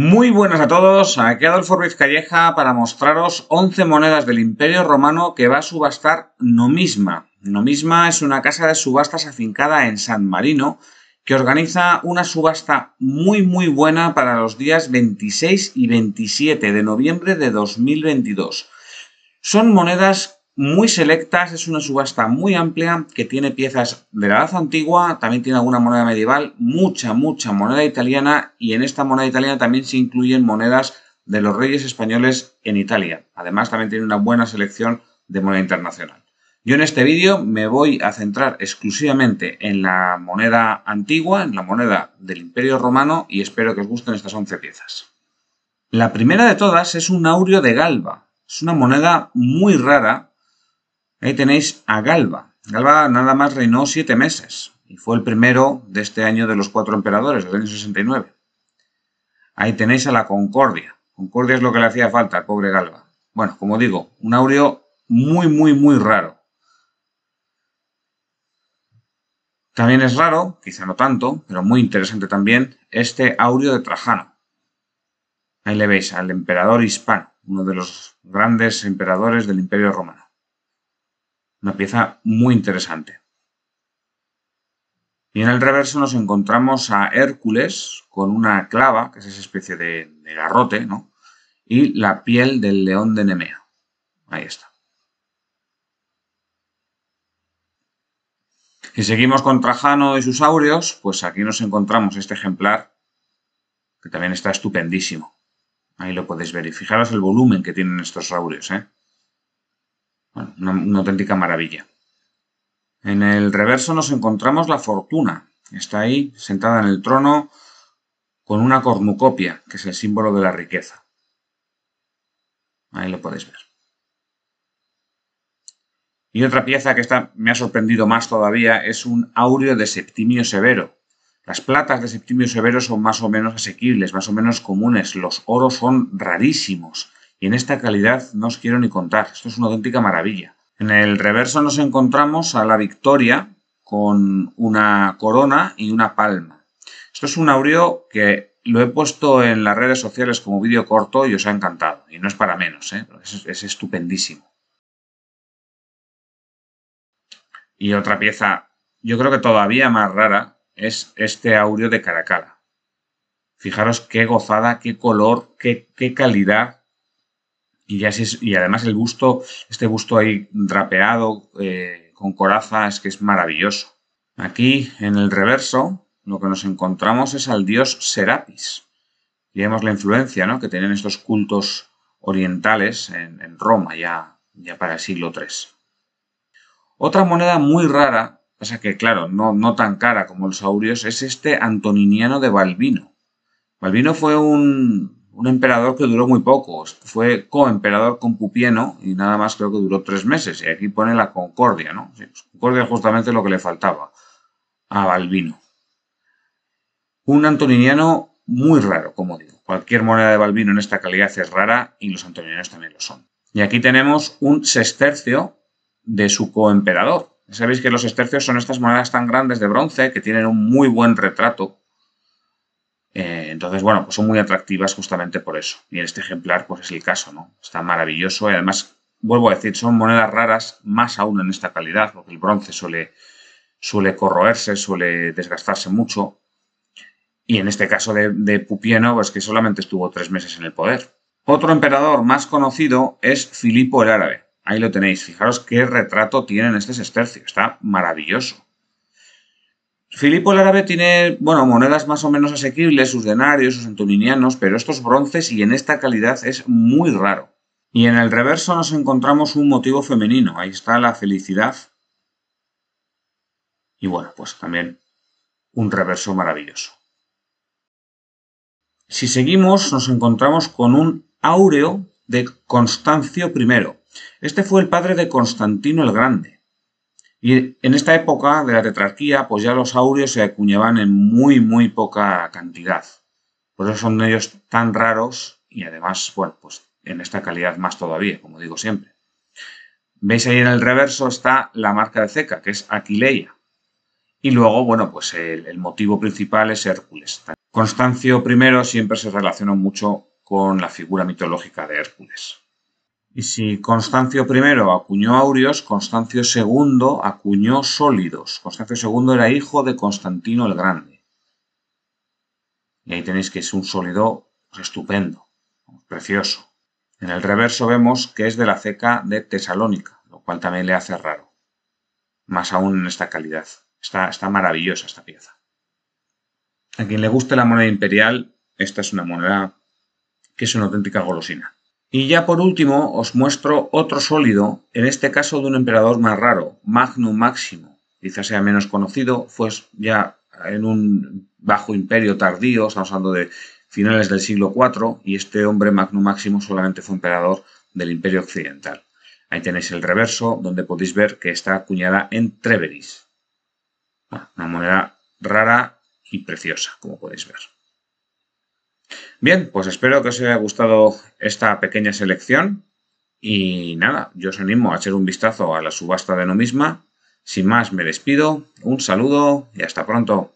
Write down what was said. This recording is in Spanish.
Muy buenas a todos, aquí Adolfo Ruiz Calleja para mostraros 11 monedas del Imperio Romano que va a subastar Nomisma. Nomisma es una casa de subastas afincada en San Marino que organiza una subasta muy muy buena para los días 26 y 27 de noviembre de 2022. Son monedas muy selectas, es una subasta muy amplia que tiene piezas de la edad antigua, también tiene alguna moneda medieval, mucha, mucha moneda italiana y en esta moneda italiana también se incluyen monedas de los reyes españoles en Italia. Además también tiene una buena selección de moneda internacional. Yo en este vídeo me voy a centrar exclusivamente en la moneda antigua, en la moneda del Imperio Romano y espero que os gusten estas 11 piezas. La primera de todas es un aureo de galba. Es una moneda muy rara Ahí tenéis a Galba. Galba nada más reinó siete meses y fue el primero de este año de los cuatro emperadores, del año 69. Ahí tenéis a la Concordia. Concordia es lo que le hacía falta al pobre Galba. Bueno, como digo, un aureo muy, muy, muy raro. También es raro, quizá no tanto, pero muy interesante también, este aureo de Trajano. Ahí le veis al emperador hispano, uno de los grandes emperadores del Imperio Romano. Una pieza muy interesante. Y en el reverso nos encontramos a Hércules con una clava, que es esa especie de, garrote, ¿no? Y la piel del león de Nemea. Ahí está. y seguimos con Trajano y sus áureos, pues aquí nos encontramos este ejemplar, que también está estupendísimo. Ahí lo podéis ver. Y fijaros el volumen que tienen estos áureos, ¿eh? una, auténtica maravilla. En el reverso nos encontramos la fortuna. Está ahí, sentada en el trono, con una cornucopia, que es el símbolo de la riqueza. Ahí lo podéis ver. Y otra pieza que está, me ha sorprendido más todavía es un aureo de Septimio Severo. Las platas de Septimio Severo son más o menos asequibles, más o menos comunes. Los oros son rarísimos y en esta calidad no os quiero ni contar, esto es una auténtica maravilla. En el reverso nos encontramos a la Victoria con una corona y una palma. Esto es un aureo que lo he puesto en las redes sociales como vídeo corto y os ha encantado, y no es para menos, ¿eh? es, estupendísimo. Y otra pieza, yo creo que todavía más rara, es este aureo de Caracala. Fijaros qué gozada, qué color, qué calidad y, además el busto, este busto ahí drapeado eh, con con es que es maravilloso. Aquí en el reverso lo que nos encontramos es al dios Serapis. Y vemos la influencia ¿no? que tienen estos cultos orientales en, Roma ya, ya, para el siglo III. Otra moneda muy rara, sea que claro, no, no tan cara como los aurios, es este antoniniano de Balbino. Balbino fue un un emperador que duró muy poco, fue coemperador con Pupieno y nada más creo que duró tres meses. Y aquí pone la Concordia, ¿no? Sí, pues Concordia es justamente lo que le faltaba a Balbino. Un antoniniano muy raro, como digo. Cualquier moneda de Balbino en esta calidad es rara y los antoninianos también lo son. Y aquí tenemos un sestercio de su coemperador. Sabéis que los sestercios son estas monedas tan grandes de bronce que tienen un muy buen retrato eh, entonces, bueno, pues son muy atractivas justamente por eso. Y en este ejemplar, pues es el caso, ¿no? Está maravilloso y además, vuelvo a decir, son monedas raras, más aún en esta calidad, porque el bronce suele, suele corroerse, suele desgastarse mucho. Y en este caso de, Pupieno, pues que solamente estuvo tres meses en el poder. Otro emperador más conocido es Filipo el Árabe. Ahí lo tenéis. Fijaros qué retrato tiene en este sestercio. Está maravilloso. Filipo el Árabe tiene, bueno, monedas más o menos asequibles, sus denarios, sus antoninianos, pero estos bronces y en esta calidad es muy raro. Y en el reverso nos encontramos un motivo femenino, ahí está la felicidad. Y bueno, pues también un reverso maravilloso. Si seguimos, nos encontramos con un áureo de Constancio I. Este fue el padre de Constantino el Grande. Y en esta época de la tetrarquía, pues ya los aureos se acuñaban en muy, muy poca cantidad. Por eso son ellos tan raros y además, bueno, pues en esta calidad más todavía, como digo siempre. Veis ahí en el reverso está la marca de ceca, que es Aquileia. Y luego, bueno, pues el, el motivo principal es Hércules. Constancio I siempre se relacionó mucho con la figura mitológica de Hércules. Y si Constancio I acuñó aureos, Constancio II acuñó sólidos. Constancio II era hijo de Constantino el Grande. Y ahí tenéis que es un sólido pues, estupendo, precioso. En el reverso vemos que es de la ceca de Tesalónica, lo cual también le hace raro. Más aún en esta calidad. Está, está maravillosa esta pieza. A quien le guste la moneda imperial, esta es una moneda que es una auténtica golosina. Y ya por último os muestro otro sólido, en este caso de un emperador más raro, Magnum Máximo, quizás sea menos conocido, fue ya en un bajo imperio tardío, estamos hablando de finales del siglo IV, y este hombre Magnum Máximo solamente fue emperador del imperio occidental. Ahí tenéis el reverso, donde podéis ver que está acuñada en Treveris. Ah, una moneda rara y preciosa, como podéis ver. Bien, pues espero que os haya gustado esta pequeña selección y nada, yo os animo a echar un vistazo a la subasta de no misma. Sin más, me despido, un saludo y hasta pronto.